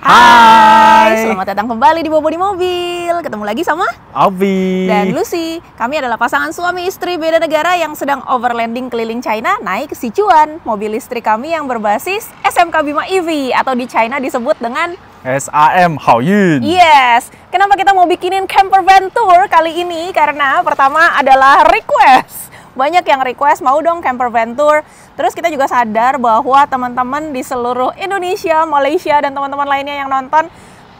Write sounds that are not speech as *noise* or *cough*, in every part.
Hai. selamat datang kembali di Bobo di Mobil. Ketemu lagi sama Abi dan Lucy. Kami adalah pasangan suami istri beda negara yang sedang overlanding keliling China naik ke Sichuan. Mobil listrik kami yang berbasis SMK Bima EV atau di China disebut dengan SAM Haoyun. Yes. Kenapa kita mau bikinin camper van tour kali ini? Karena pertama adalah request banyak yang request mau dong camper van tour. Terus kita juga sadar bahwa teman-teman di seluruh Indonesia, Malaysia dan teman-teman lainnya yang nonton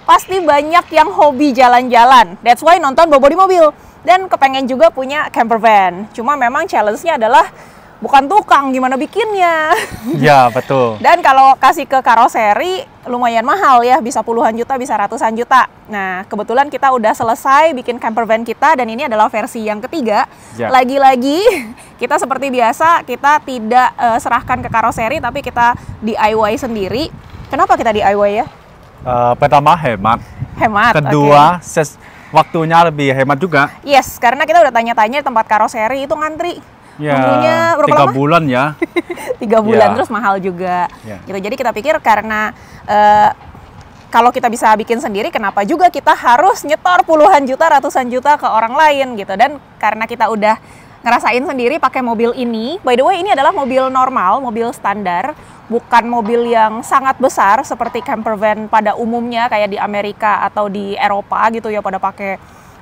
pasti banyak yang hobi jalan-jalan. That's why nonton bobo di mobil dan kepengen juga punya camper van. Cuma memang challenge-nya adalah bukan tukang gimana bikinnya. *laughs* Ya betul. Dan kalau kasih ke karoseri lumayan mahal ya, bisa puluhan juta, bisa ratusan juta. Nah kebetulan kita udah selesai bikin camper van kita dan ini adalah versi yang ketiga. Ya. Lagi-lagi *laughs* kita seperti biasa kita tidak uh, serahkan ke karoseri tapi kita DIY sendiri. Kenapa kita DIY ya? Uh, pertama hemat. Hemat. Kedua okay. waktunya lebih hemat juga. Yes, karena kita udah tanya-tanya tempat karoseri itu ngantri Ya, berapa tiga lama? bulan ya. *laughs* tiga bulan ya. terus mahal juga. Ya. Gitu. Jadi kita pikir karena uh, kalau kita bisa bikin sendiri, kenapa juga kita harus nyetor puluhan juta, ratusan juta ke orang lain gitu. Dan karena kita udah ngerasain sendiri pakai mobil ini. By the way, ini adalah mobil normal, mobil standar, bukan mobil yang sangat besar seperti camper van pada umumnya kayak di Amerika atau di Eropa gitu ya pada pakai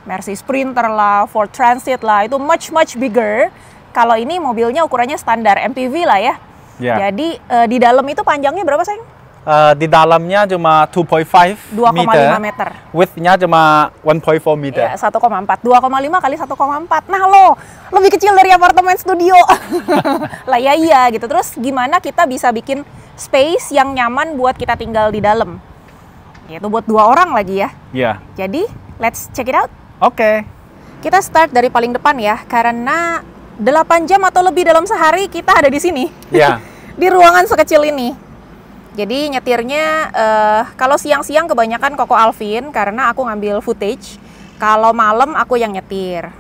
Mercy Sprinter lah, Ford Transit lah, itu much much bigger kalau ini mobilnya ukurannya standar MPV lah ya. Yeah. Jadi uh, di dalam itu panjangnya berapa sayang? Uh, eh, di dalamnya cuma 2.5 2,5 meter. meter. Widthnya cuma 1.4 meter. Ya, 1,4. 2,5 kali 1,4. Nah lo, lebih kecil dari apartemen studio. *laughs* lah ya iya gitu. Terus gimana kita bisa bikin space yang nyaman buat kita tinggal di dalam? Itu buat dua orang lagi ya. Iya. Yeah. Jadi, let's check it out. Oke. Okay. Kita start dari paling depan ya, karena 8 jam atau lebih dalam sehari kita ada di sini. Ya. *laughs* di ruangan sekecil ini. Jadi nyetirnya uh, kalau siang-siang kebanyakan Koko Alvin karena aku ngambil footage. Kalau malam aku yang nyetir.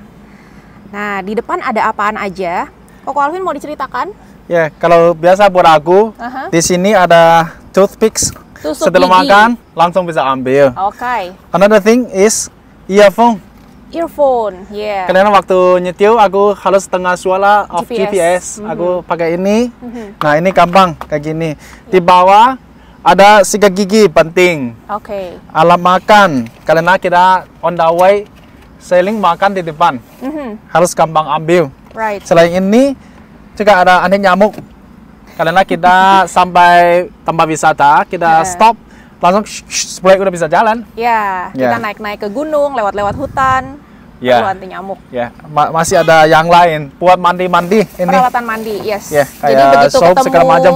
Nah, di depan ada apaan aja? Koko Alvin mau diceritakan? Ya, kalau biasa buat aku, uh -huh. di sini ada toothpicks. Setelah makan langsung bisa ambil. Oke. Okay. Another thing is earphone earphone. Yeah. Karena waktu nyetiu aku harus setengah suara of GPS. GPS. Mm -hmm. Aku pakai ini. Mm -hmm. Nah ini gampang kayak gini. Yeah. Di bawah ada sikat gigi penting. Oke. Okay. Alat makan karena kita on the way sailing makan di depan. Mm -hmm. Harus gampang ambil. Right. Selain ini juga ada aneh nyamuk. Karena kita *laughs* sampai tempat wisata, kita yeah. stop langsung spray udah bisa jalan. Ya, yeah, kita naik-naik ke gunung, lewat-lewat hutan ya. perlu anti nyamuk. Ya, Ma masih ada yang lain. Buat mandi-mandi ini. Peralatan mandi, yes. Ya, kayak Jadi begitu soap, ketemu macam.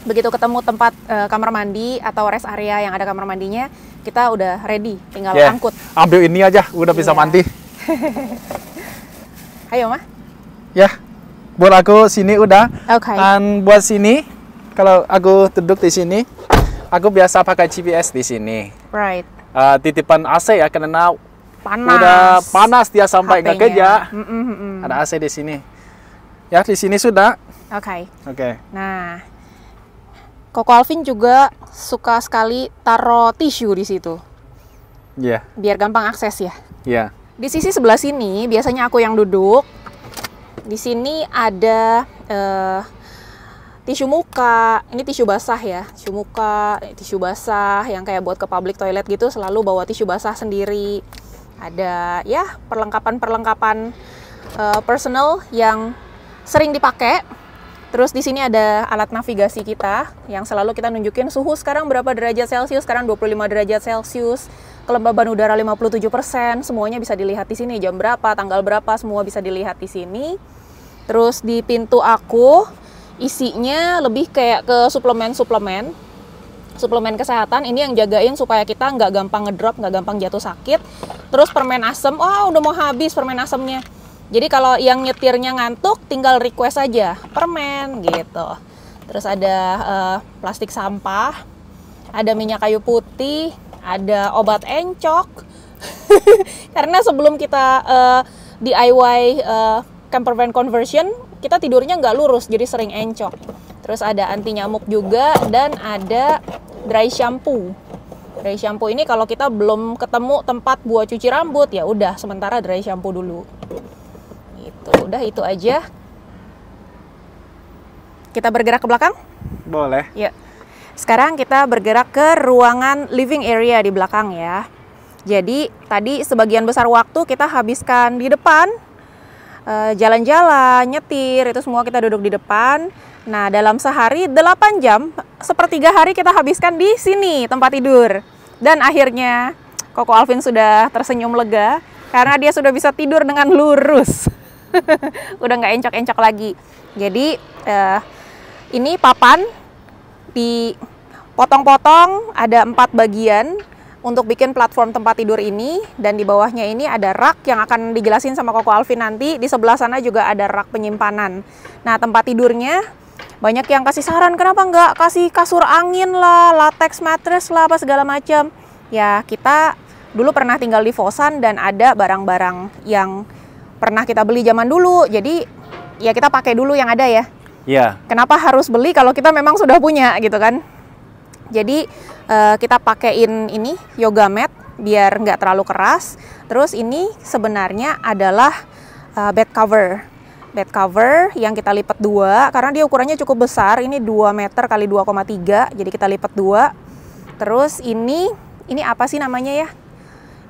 begitu ketemu tempat uh, kamar mandi atau rest area yang ada kamar mandinya, kita udah ready, tinggal ya. angkut. Ambil ini aja, udah bisa ya. mandi. *laughs* Ayo, mah. Ya. Buat aku sini udah. Okay. Dan buat sini kalau aku duduk di sini, aku biasa pakai GPS di sini. Right. Uh, titipan AC ya karena panas. Udah panas dia sampai nggak kerja. Mm -mm, Ada AC di sini. Ya, di sini sudah. Oke. Okay. Oke. Okay. Nah, Koko Alvin juga suka sekali taruh tisu di situ. Iya. Yeah. Biar gampang akses ya. Iya. Yeah. Di sisi sebelah sini biasanya aku yang duduk. Di sini ada uh, tisu muka. Ini tisu basah ya. Tisu muka, tisu basah yang kayak buat ke public toilet gitu selalu bawa tisu basah sendiri ada ya perlengkapan-perlengkapan uh, personal yang sering dipakai. Terus di sini ada alat navigasi kita yang selalu kita nunjukin suhu sekarang berapa derajat Celcius, sekarang 25 derajat Celcius, kelembaban udara 57%, semuanya bisa dilihat di sini jam berapa, tanggal berapa, semua bisa dilihat di sini. Terus di pintu aku isinya lebih kayak ke suplemen-suplemen suplemen kesehatan ini yang jagain supaya kita nggak gampang ngedrop, nggak gampang jatuh sakit. Terus permen asem, oh udah mau habis permen asemnya. Jadi kalau yang nyetirnya ngantuk, tinggal request aja permen gitu. Terus ada uh, plastik sampah, ada minyak kayu putih, ada obat encok. *laughs* Karena sebelum kita uh, eh, DIY uh, eh, camper van conversion, kita tidurnya nggak lurus, jadi sering encok terus ada anti nyamuk juga dan ada dry shampoo. Dry shampoo ini kalau kita belum ketemu tempat buat cuci rambut ya udah sementara dry shampoo dulu. Itu Udah itu aja. Kita bergerak ke belakang? Boleh. Ya, Sekarang kita bergerak ke ruangan living area di belakang ya. Jadi tadi sebagian besar waktu kita habiskan di depan eh, jalan-jalan, nyetir, itu semua kita duduk di depan. Nah, dalam sehari 8 jam, sepertiga hari kita habiskan di sini, tempat tidur. Dan akhirnya, Koko Alvin sudah tersenyum lega karena dia sudah bisa tidur dengan lurus. *laughs* Udah nggak encok-encok lagi. Jadi, eh, ini papan dipotong-potong, ada empat bagian untuk bikin platform tempat tidur ini dan di bawahnya ini ada rak yang akan dijelasin sama Koko Alvin nanti di sebelah sana juga ada rak penyimpanan. Nah tempat tidurnya banyak yang kasih saran kenapa nggak kasih kasur angin lah latex mattress lah apa segala macam ya kita dulu pernah tinggal di Fosan dan ada barang-barang yang pernah kita beli zaman dulu jadi ya kita pakai dulu yang ada ya ya kenapa harus beli kalau kita memang sudah punya gitu kan jadi uh, kita pakaiin ini yoga mat biar nggak terlalu keras terus ini sebenarnya adalah uh, bed cover bed cover yang kita lipat dua karena dia ukurannya cukup besar ini 2 meter kali 2,3 jadi kita lipat dua terus ini ini apa sih namanya ya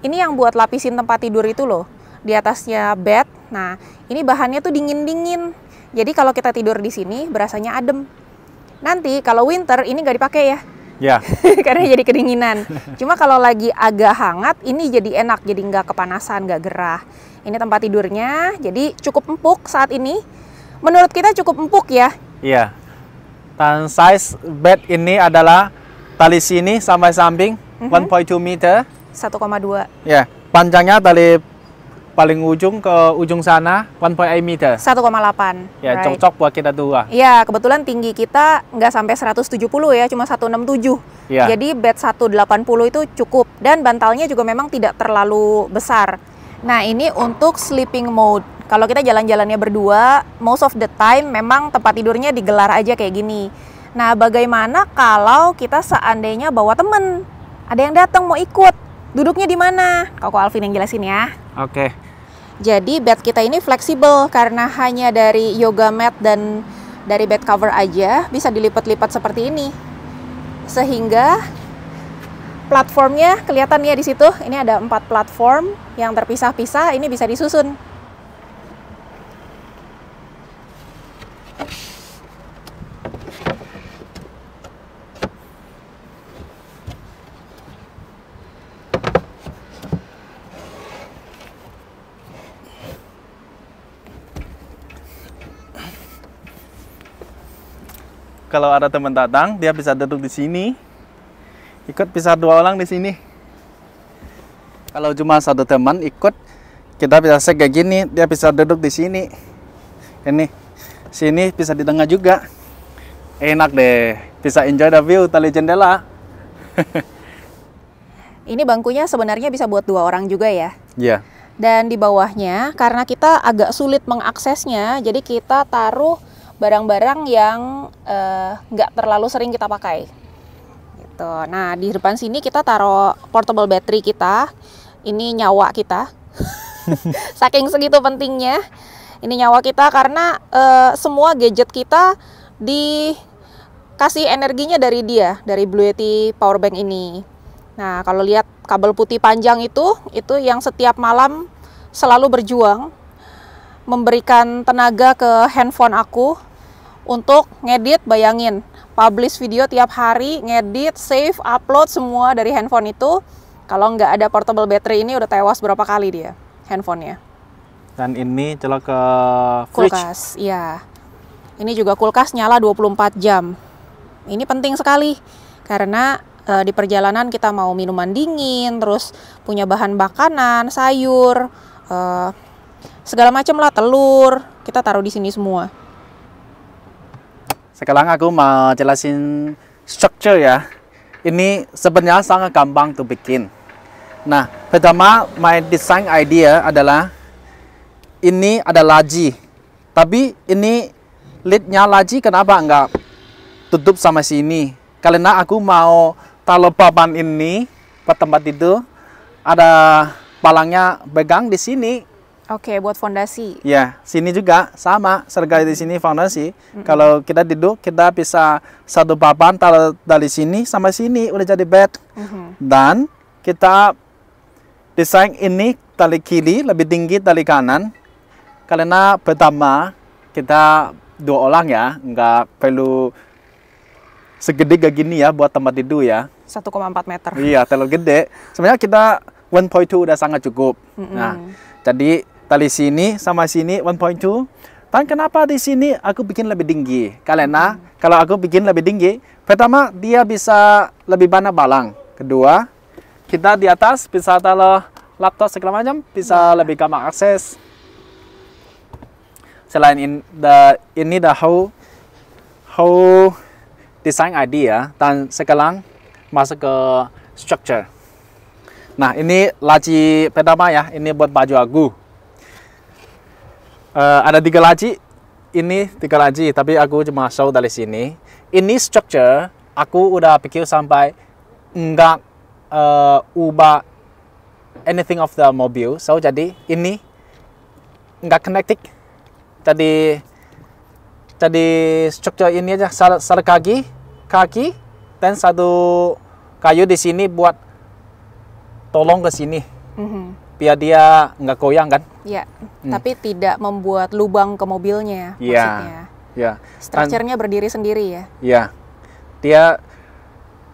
ini yang buat lapisin tempat tidur itu loh di atasnya bed nah ini bahannya tuh dingin-dingin jadi kalau kita tidur di sini berasanya adem nanti kalau winter ini nggak dipakai ya Ya. *laughs* Karena jadi kedinginan. Cuma kalau lagi agak hangat, ini jadi enak, jadi nggak kepanasan, nggak gerah. Ini tempat tidurnya, jadi cukup empuk saat ini. Menurut kita cukup empuk ya. Iya. Dan size bed ini adalah tali sini sampai samping mm -hmm. 1.2 meter. 1,2. Ya. Panjangnya tali paling ujung ke ujung sana 1.8 meter. 1,8. Ya, right. cocok buat kita dua. Ah. Ya, kebetulan tinggi kita nggak sampai 170 ya, cuma 167. Ya. Jadi bed 180 itu cukup dan bantalnya juga memang tidak terlalu besar. Nah, ini untuk sleeping mode. Kalau kita jalan-jalannya berdua, most of the time memang tempat tidurnya digelar aja kayak gini. Nah, bagaimana kalau kita seandainya bawa temen? Ada yang datang mau ikut. Duduknya di mana? Koko Alvin yang jelasin ya. Oke. Jadi bed kita ini fleksibel karena hanya dari yoga mat dan dari bed cover aja bisa dilipat-lipat seperti ini. Sehingga platformnya kelihatan ya di situ. Ini ada empat platform yang terpisah-pisah. Ini bisa disusun. kalau ada teman datang dia bisa duduk di sini ikut bisa dua orang di sini kalau cuma satu teman ikut kita bisa set kayak gini dia bisa duduk di sini ini sini bisa di tengah juga enak deh bisa enjoy the view tali jendela *laughs* ini bangkunya sebenarnya bisa buat dua orang juga ya iya yeah dan di bawahnya karena kita agak sulit mengaksesnya jadi kita taruh barang-barang yang eh, nggak uh, terlalu sering kita pakai. Gitu. Nah di depan sini kita taruh portable battery kita. Ini nyawa kita. *laughs* Saking segitu pentingnya. Ini nyawa kita karena uh, semua gadget kita dikasih energinya dari dia, dari Blue Yeti power bank ini. Nah, kalau lihat kabel putih panjang itu, itu yang setiap malam selalu berjuang memberikan tenaga ke handphone aku untuk ngedit bayangin publish video tiap hari ngedit save upload semua dari handphone itu kalau nggak ada portable battery ini udah tewas berapa kali dia handphonenya dan ini celaka fridge kulkas iya ini juga kulkas nyala 24 jam ini penting sekali karena e, di perjalanan kita mau minuman dingin terus punya bahan bakanan sayur e, segala macam lah telur kita taruh di sini semua sekarang aku mau jelasin structure ya. Ini sebenarnya sangat gampang untuk bikin. Nah, pertama my design idea adalah ini ada laji. Tapi ini lidnya laji kenapa enggak tutup sama sini? Karena aku mau taruh papan ini tempat itu ada palangnya pegang di sini Oke, okay, buat fondasi. Ya, sini juga sama, serga di sini fondasi. Mm -hmm. Kalau kita duduk, kita bisa satu papan taruh dari sini sampai sini udah jadi bed. Mm -hmm. Dan kita desain ini tali kiri lebih tinggi tali kanan karena pertama kita dua orang ya, nggak perlu segede kayak gini ya buat tempat tidur ya. 1,4 meter. Iya, terlalu gede. Sebenarnya kita 1.2 udah sangat cukup. Mm -hmm. Nah, jadi Tali sini sama sini 1.2. Dan kenapa di sini aku bikin lebih tinggi? Kalian nah kalau aku bikin lebih tinggi, pertama dia bisa lebih banyak balang. Kedua, kita di atas bisa taruh laptop segala macam, bisa yeah. lebih gampang akses. Selain in the, ini the how how design idea ya. dan sekarang masuk ke structure. Nah, ini laci pertama ya. Ini buat baju aku uh, ada tiga laci ini tiga laci tapi aku cuma show dari sini ini structure aku udah pikir sampai enggak uh, eh, ubah anything of the mobil so jadi ini enggak connected jadi jadi structure ini aja sar, kaki kaki dan satu kayu di sini buat tolong ke sini mm -hmm biar dia nggak goyang kan? Iya. Hmm. Tapi tidak membuat lubang ke mobilnya. Iya. Maksudnya. Iya. Strukturnya berdiri sendiri ya. Iya. Dia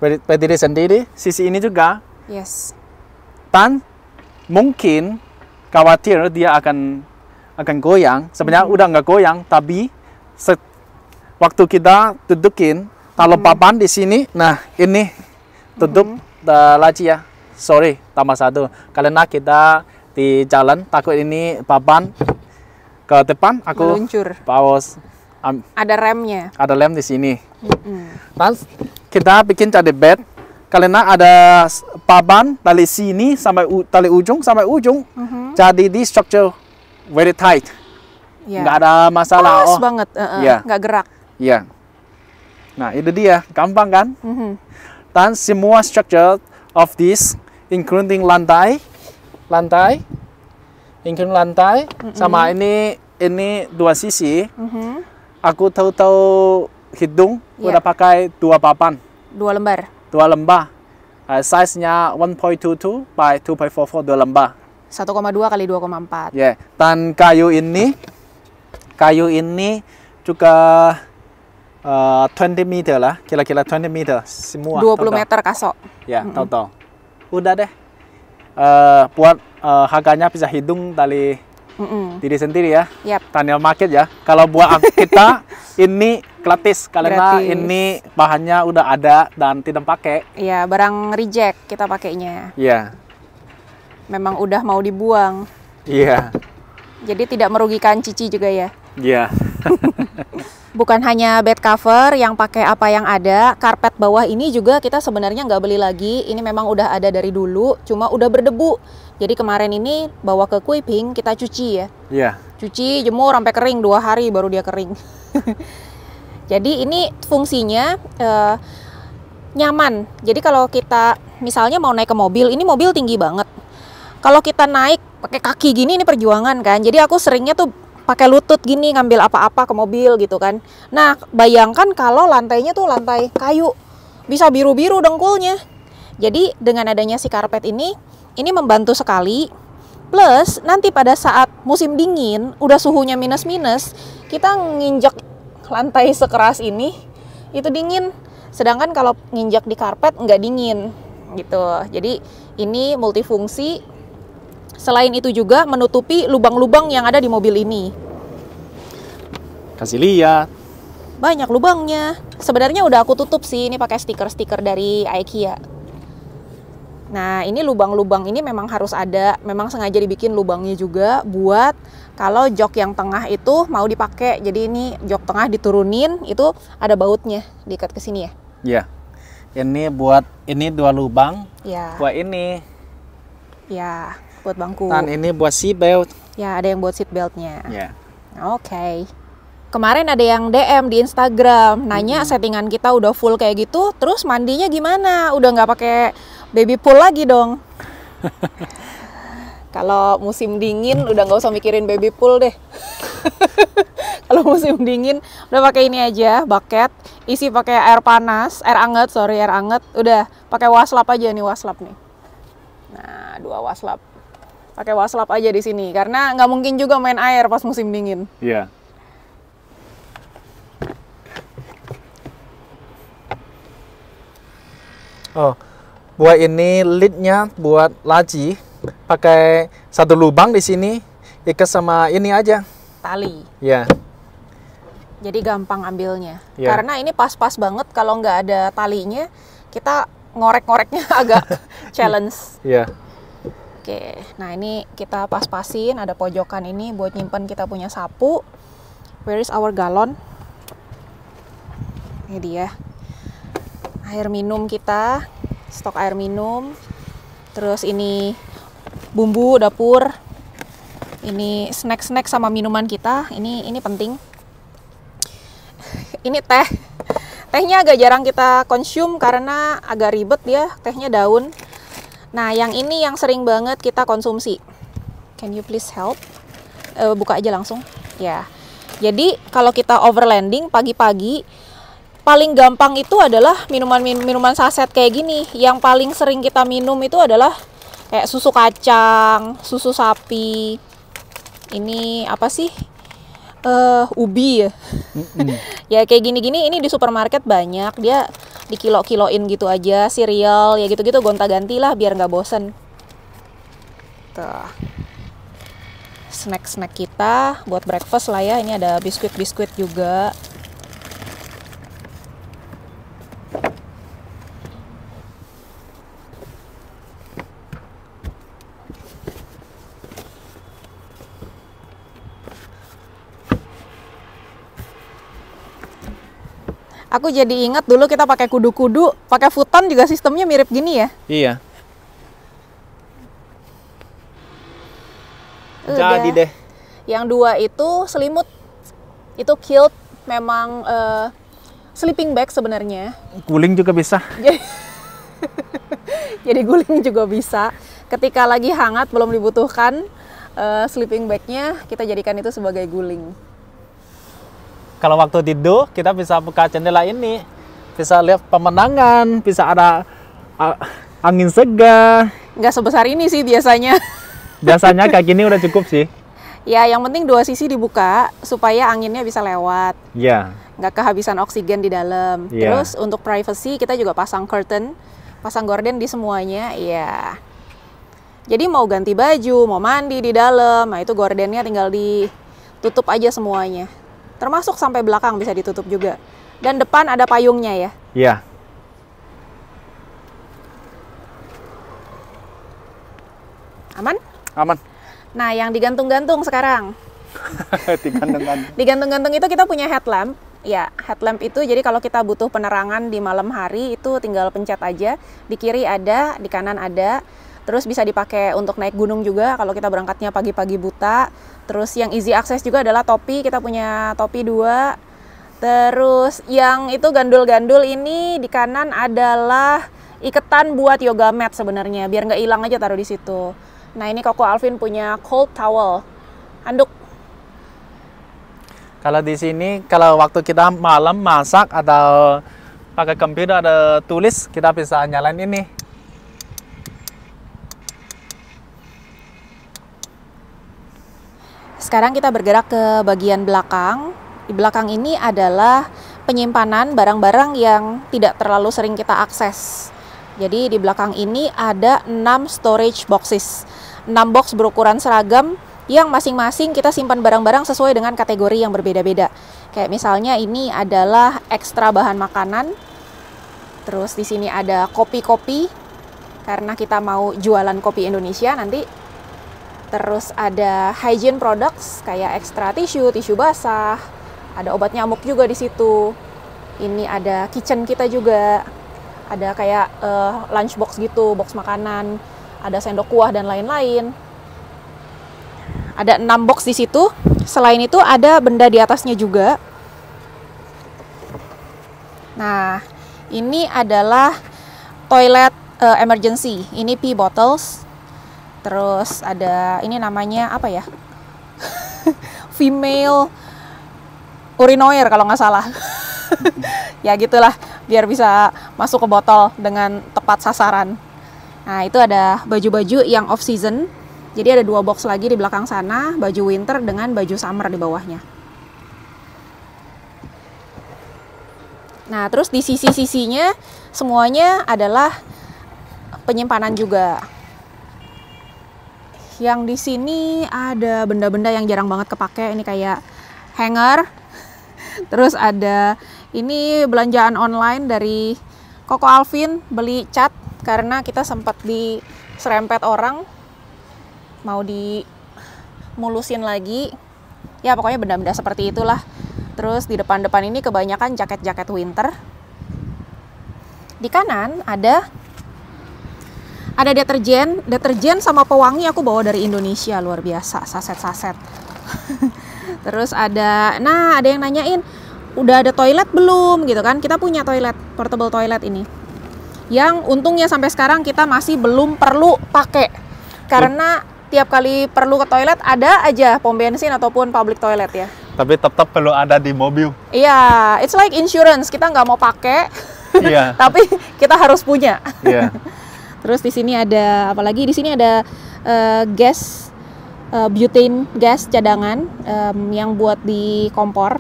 berdiri sendiri. Sisi ini juga. Yes. Dan mungkin khawatir dia akan akan goyang. Sebenarnya -hmm. udah nggak goyang, tapi waktu kita dudukin, kalau -hmm. papan di sini, nah ini tutup laci hmm. uh, laci ya sorry tambah satu karena kita di jalan takut ini papan ke depan aku meluncur paus um, ada remnya ada rem di sini mm-hmm. kita bikin jadi bed karena ada papan dari sini sampai tali ujung sampai ujung mm-hmm. jadi di structure very tight yeah. nggak ada masalah Pas oh banget uh -uh. Yeah. gerak ya yeah. nah itu dia gampang kan mm-hmm. dan semua structure of this including lantai, lantai, including lantai, mm -hmm. sama ini ini dua sisi. Mm -hmm. Aku tahu-tahu hidung yeah. udah iya. pakai dua papan. Dua lembar. Dua lembar. Uh, size-nya 1.22 by 2.44 dua lembar. 1,2 kali 2,4. Ya, yeah. dan kayu ini kayu ini juga uh, 20 meter lah, kira-kira 20 meter semua. 20 -tau. meter kasok. Ya, yeah, mm -hmm. tahu-tahu udah deh uh, buat uh, harganya bisa hidung dari mm -mm. diri sendiri ya. Yep. Taniel Market ya. Kalau buat kita *laughs* ini gratis karena gratis. ini bahannya udah ada dan tidak pakai. ya barang reject kita pakainya. ya Memang udah mau dibuang. Iya. Jadi tidak merugikan Cici juga ya. Iya. *laughs* bukan hanya bed cover yang pakai apa yang ada, karpet bawah ini juga kita sebenarnya nggak beli lagi. Ini memang udah ada dari dulu, cuma udah berdebu. Jadi kemarin ini bawa ke Kuiping kita cuci ya. Iya. Cuci, jemur sampai kering dua hari baru dia kering. *laughs* Jadi ini fungsinya uh, nyaman. Jadi kalau kita misalnya mau naik ke mobil, ini mobil tinggi banget. Kalau kita naik pakai kaki gini ini perjuangan kan. Jadi aku seringnya tuh pakai lutut gini ngambil apa-apa ke mobil gitu kan. Nah, bayangkan kalau lantainya tuh lantai kayu. Bisa biru-biru dengkulnya. Jadi dengan adanya si karpet ini, ini membantu sekali. Plus nanti pada saat musim dingin, udah suhunya minus-minus, kita nginjek lantai sekeras ini, itu dingin. Sedangkan kalau nginjek di karpet nggak dingin gitu. Jadi ini multifungsi Selain itu juga menutupi lubang-lubang yang ada di mobil ini. Kasih lihat. Banyak lubangnya. Sebenarnya udah aku tutup sih ini pakai stiker-stiker dari IKEA. Nah, ini lubang-lubang ini memang harus ada. Memang sengaja dibikin lubangnya juga buat kalau jok yang tengah itu mau dipakai. Jadi ini jok tengah diturunin itu ada bautnya diikat ke sini ya. Iya. Ini buat ini dua lubang. Iya. Buat ini. Iya buat bangku. Dan ini buat seat belt. Ya, ada yang buat seat beltnya. Ya. Oke. Okay. Kemarin ada yang DM di Instagram nanya hmm. settingan kita udah full kayak gitu, terus mandinya gimana? Udah nggak pakai baby pool lagi dong? *laughs* Kalau musim dingin udah nggak usah mikirin baby pool deh. *laughs* Kalau musim dingin udah pakai ini aja, bucket, isi pakai air panas, air anget, sorry air anget, udah pakai waslap aja nih waslap nih. Nah, dua waslap. Pakai waslap aja di sini karena nggak mungkin juga main air pas musim dingin. Iya. Yeah. Oh, buat ini lidnya buat laci pakai satu lubang di sini ikat sama ini aja. Tali. Iya. Yeah. Jadi gampang ambilnya. Yeah. Karena ini pas-pas banget kalau nggak ada talinya kita ngorek-ngoreknya *laughs* agak *laughs* challenge. Iya. Yeah. Oke, nah ini kita pas-pasin, ada pojokan ini buat nyimpen kita punya sapu. Where is our galon? Ini dia. Air minum kita, stok air minum. Terus ini bumbu dapur. Ini snack-snack sama minuman kita. Ini ini penting. *laughs* ini teh. Tehnya agak jarang kita konsum karena agak ribet dia, tehnya daun Nah, yang ini yang sering banget kita konsumsi. Can you please help? Uh, buka aja langsung. Ya. Jadi, kalau kita overlanding pagi-pagi paling gampang itu adalah minuman minuman saset kayak gini. Yang paling sering kita minum itu adalah kayak susu kacang, susu sapi. Ini apa sih? Uh, ubi ya. Mm -hmm ya kayak gini-gini ini di supermarket banyak dia di kilo kiloin gitu aja serial ya gitu-gitu gonta-ganti lah biar nggak bosen tuh snack-snack kita buat breakfast lah ya ini ada biskuit-biskuit juga Aku jadi ingat dulu kita pakai kudu-kudu, pakai futon juga sistemnya mirip gini ya? Iya. Udah. Jadi deh. Yang dua itu selimut, itu kilt memang uh, sleeping bag sebenarnya. Guling juga bisa. *laughs* jadi guling juga bisa. Ketika lagi hangat belum dibutuhkan uh, sleeping bagnya, kita jadikan itu sebagai guling. Kalau waktu tidur kita bisa buka jendela ini, bisa lihat pemenangan, bisa ada uh, angin segar. Nggak sebesar ini sih biasanya. *laughs* Biasanya kayak gini udah cukup sih. Ya, yang penting dua sisi dibuka supaya anginnya bisa lewat. Ya. Nggak kehabisan oksigen di dalam. ya. Terus untuk privacy kita juga pasang curtain, pasang gorden di semuanya. Ya. Jadi mau ganti baju, mau mandi di dalam, nah itu gordennya tinggal ditutup aja semuanya. Termasuk sampai belakang bisa ditutup juga. Dan depan ada payungnya ya? Iya. Aman? Aman. Nah, yang digantung-gantung sekarang. *laughs* digantung-gantung. *laughs* digantung-gantung itu kita punya headlamp. Ya, headlamp itu jadi kalau kita butuh penerangan di malam hari itu tinggal pencet aja. Di kiri ada, di kanan ada. Terus bisa dipakai untuk naik gunung juga kalau kita berangkatnya pagi-pagi buta Terus yang easy access juga adalah topi, kita punya topi dua. Terus yang itu gandul-gandul ini di kanan adalah iketan buat yoga mat sebenarnya, biar nggak hilang aja taruh di situ. Nah ini Koko Alvin punya cold towel, handuk. Kalau di sini, kalau waktu kita malam masak atau pakai komputer ada tulis, kita bisa nyalain ini Sekarang kita bergerak ke bagian belakang. Di belakang ini adalah penyimpanan barang-barang yang tidak terlalu sering kita akses. Jadi di belakang ini ada 6 storage boxes. 6 box berukuran seragam yang masing-masing kita simpan barang-barang sesuai dengan kategori yang berbeda-beda. Kayak misalnya ini adalah ekstra bahan makanan. Terus di sini ada kopi-kopi karena kita mau jualan kopi Indonesia nanti Terus ada hygiene products kayak ekstra tisu, tisu basah, ada obat nyamuk juga di situ. Ini ada kitchen kita juga. Ada kayak uh, lunchbox gitu, box makanan, ada sendok kuah dan lain-lain. Ada enam box di situ. Selain itu ada benda di atasnya juga. Nah, ini adalah toilet uh, emergency. Ini pee bottles terus ada ini namanya apa ya *laughs* female urinoir kalau nggak salah *laughs* ya gitulah biar bisa masuk ke botol dengan tepat sasaran nah itu ada baju-baju yang off season jadi ada dua box lagi di belakang sana baju winter dengan baju summer di bawahnya nah terus di sisi-sisinya semuanya adalah penyimpanan juga yang di sini ada benda-benda yang jarang banget kepake. Ini kayak hanger. *laughs* Terus ada ini belanjaan online dari Koko Alvin beli cat karena kita sempat diserempet orang mau di mulusin lagi. Ya pokoknya benda-benda seperti itulah. Terus di depan-depan ini kebanyakan jaket-jaket winter. Di kanan ada ada deterjen deterjen sama pewangi aku bawa dari Indonesia luar biasa saset-saset *laughs* terus ada nah ada yang nanyain udah ada toilet belum gitu kan kita punya toilet portable toilet ini yang untungnya sampai sekarang kita masih belum perlu pakai karena tiap kali perlu ke toilet ada aja pom bensin ataupun public toilet ya tapi tetap perlu ada di mobil iya yeah, it's like insurance kita nggak mau pakai yeah. *laughs* tapi kita harus punya yeah. *laughs* Terus di sini ada apalagi di sini ada uh, gas uh, butane gas cadangan um, yang buat di kompor.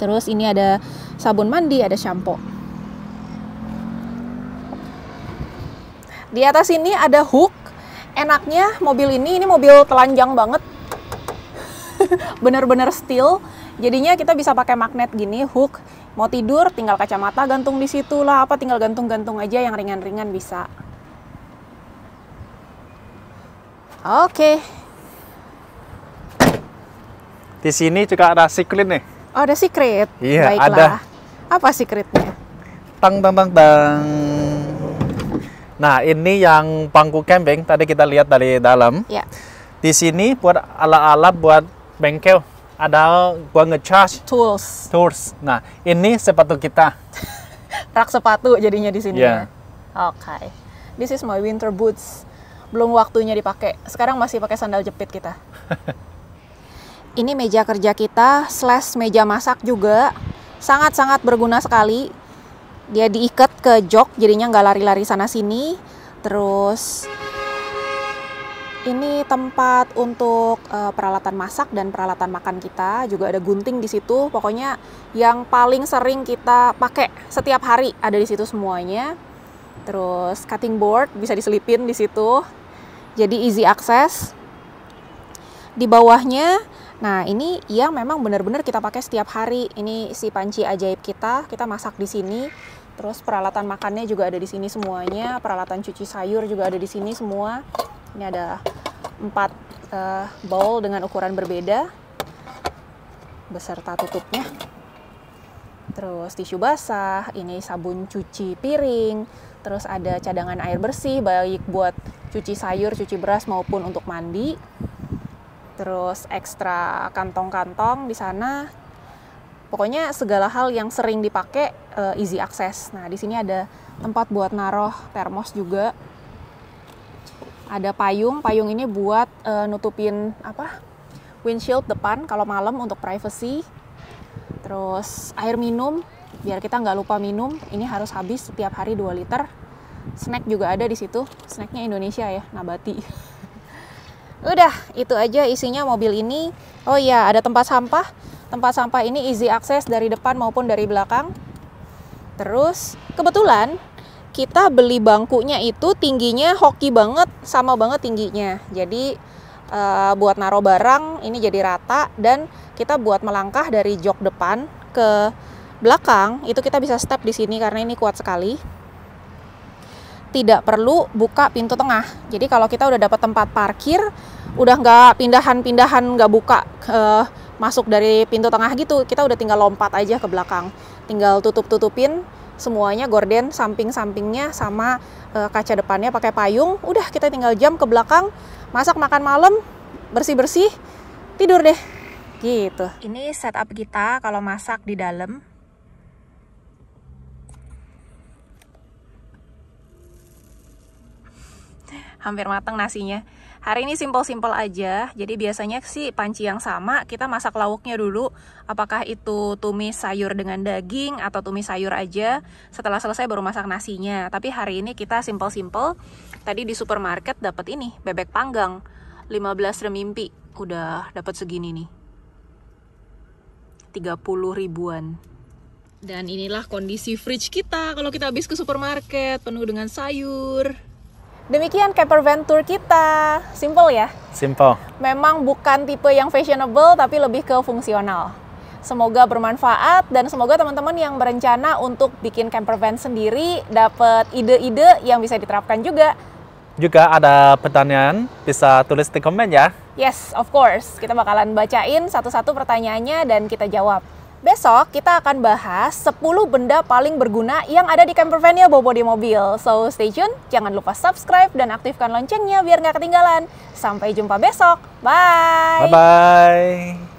Terus ini ada sabun mandi, ada shampoo. Di atas ini ada hook. Enaknya mobil ini, ini mobil telanjang banget. *laughs* Bener-bener steel. Jadinya kita bisa pakai magnet gini, hook. Mau tidur tinggal kacamata gantung di situ lah, apa tinggal gantung-gantung aja yang ringan-ringan bisa. Oke. Di sini juga ada secret nih. Oh, ada secret. Iya, Baiklah. ada. Apa secretnya? Tang tang tang tang. Nah, ini yang pangku camping tadi kita lihat dari dalam. Ya. Di sini buat alat-alat buat bengkel ada gua ngecharge tools. Tools. Nah, ini sepatu kita. *laughs* Rak sepatu jadinya di sini. Yeah. Ya? Oke. Okay. This is my winter boots belum waktunya dipakai. Sekarang masih pakai sandal jepit kita. *laughs* Ini meja kerja kita slash meja masak juga sangat-sangat berguna sekali. Dia diikat ke jok jadinya nggak lari-lari sana sini. Terus ini tempat untuk uh, peralatan masak dan peralatan makan kita. Juga ada gunting di situ. Pokoknya yang paling sering kita pakai setiap hari ada di situ semuanya. Terus cutting board bisa diselipin di situ jadi easy access di bawahnya Nah, ini yang memang benar-benar kita pakai setiap hari. Ini si panci ajaib kita, kita masak di sini. Terus peralatan makannya juga ada di sini semuanya, peralatan cuci sayur juga ada di sini semua. Ini ada empat uh, bowl dengan ukuran berbeda beserta tutupnya. Terus tisu basah, ini sabun cuci piring, terus ada cadangan air bersih baik buat cuci sayur, cuci beras maupun untuk mandi. Terus ekstra kantong-kantong di sana. Pokoknya segala hal yang sering dipakai eh, easy access. Nah, di sini ada tempat buat naruh termos juga. Ada payung, payung ini buat uh, nutupin apa? windshield depan kalau malam untuk privacy. Terus air minum biar kita nggak lupa minum ini harus habis setiap hari 2 liter snack juga ada di situ snacknya Indonesia ya nabati *laughs* udah itu aja isinya mobil ini oh iya ada tempat sampah tempat sampah ini easy akses dari depan maupun dari belakang terus kebetulan kita beli bangkunya itu tingginya hoki banget sama banget tingginya jadi e, buat naruh barang ini jadi rata dan kita buat melangkah dari jok depan ke belakang itu kita bisa step di sini karena ini kuat sekali tidak perlu buka pintu tengah jadi kalau kita udah dapat tempat parkir udah nggak pindahan-pindahan nggak buka uh, masuk dari pintu tengah gitu kita udah tinggal lompat aja ke belakang tinggal tutup-tutupin semuanya gorden samping-sampingnya sama uh, kaca depannya pakai payung udah kita tinggal jam ke belakang masak makan malam bersih-bersih tidur deh gitu ini setup kita kalau masak di dalam hampir matang nasinya. Hari ini simpel-simpel aja, jadi biasanya sih panci yang sama, kita masak lauknya dulu. Apakah itu tumis sayur dengan daging atau tumis sayur aja, setelah selesai baru masak nasinya. Tapi hari ini kita simpel-simpel, tadi di supermarket dapat ini, bebek panggang, 15 remimpi, udah dapat segini nih. 30 ribuan. Dan inilah kondisi fridge kita kalau kita habis ke supermarket penuh dengan sayur. Demikian van tour kita. Simple ya? Simple. Memang bukan tipe yang fashionable tapi lebih ke fungsional. Semoga bermanfaat dan semoga teman-teman yang berencana untuk bikin camper van sendiri dapat ide-ide yang bisa diterapkan juga. Juga ada pertanyaan, bisa tulis di komen ya. Yes, of course. Kita bakalan bacain satu-satu pertanyaannya dan kita jawab. Besok kita akan bahas 10 benda paling berguna yang ada di camper van van-nya Bobo di Mobil. So stay tune, jangan lupa subscribe dan aktifkan loncengnya biar nggak ketinggalan. Sampai jumpa besok, bye! Bye-bye!